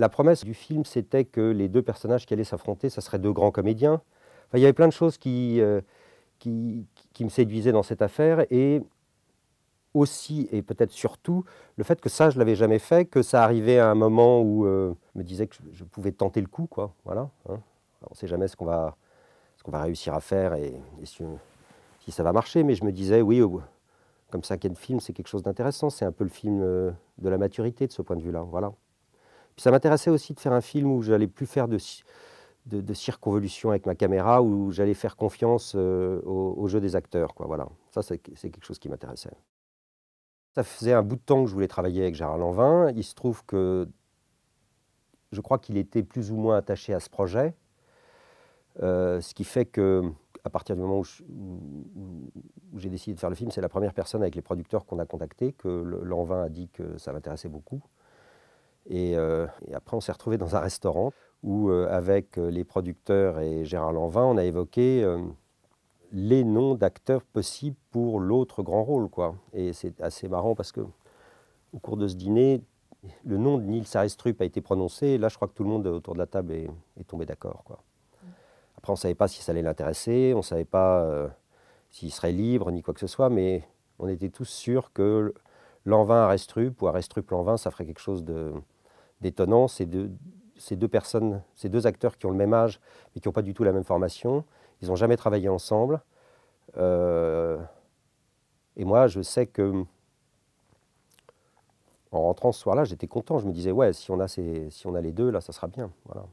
La promesse du film, c'était que les deux personnages qui allaient s'affronter, ça serait deux grands comédiens. Enfin, il y avait plein de choses euh, qui, qui, me séduisaient dans cette affaire et aussi et peut-être surtout le fait que ça je l'avais jamais fait, que ça arrivait à un moment où euh, je me disais que je, pouvais tenter le coup quoi, voilà. Hein. on ne sait jamais ce qu'on va ce va réussir à faire et, si, ça va marcher, mais je me disais oui comme ça qu'un film c'est quelque chose d'intéressant, c'est un peu le film euh, de la maturité de ce point de vue là, voilà ça m'intéressait aussi de faire un film où j'allais plus faire de, circonvolution avec ma caméra, où j'allais faire confiance euh, au, jeu des acteurs. Quoi, voilà. Ça, c'est quelque chose qui m'intéressait. Ça faisait un bout de temps que je voulais travailler avec Gérard Lanvin. Il se trouve que je crois qu'il était plus ou moins attaché à ce projet, euh, ce qui fait que à partir du moment où, j'ai décidé de faire le film, c'est la première personne avec les producteurs qu'on a contacté que Lanvin a dit que ça m'intéressait beaucoup. Euh, et, après, on s'est retrouvé dans un restaurant où, euh, avec euh, les producteurs et Gérard Lanvin, on a évoqué les noms d'acteurs possibles pour l'autre grand rôle. Quoi. Et c'est assez marrant parce que au cours de ce dîner, le nom de Nils Arestrup a été prononcé. là, je crois que tout le monde autour de la table est, tombé d'accord. Après, on ne savait pas si ça allait l'intéresser, on ne savait pas s'il serait libre ni quoi que ce soit, mais on était tous sûrs que l'Anvin Arestrup ou Arestrup l'Anvin, ça ferait quelque chose de, d'étonnant, ces deux personnes, ces deux acteurs qui ont le même âge, mais qui n'ont pas du tout la même formation, ils n'ont jamais travaillé ensemble. Euh, et moi, je sais que en rentrant ce soir-là, j'étais content. Je me disais, ouais, si on a, si on a les deux, là, ça sera bien. Voilà.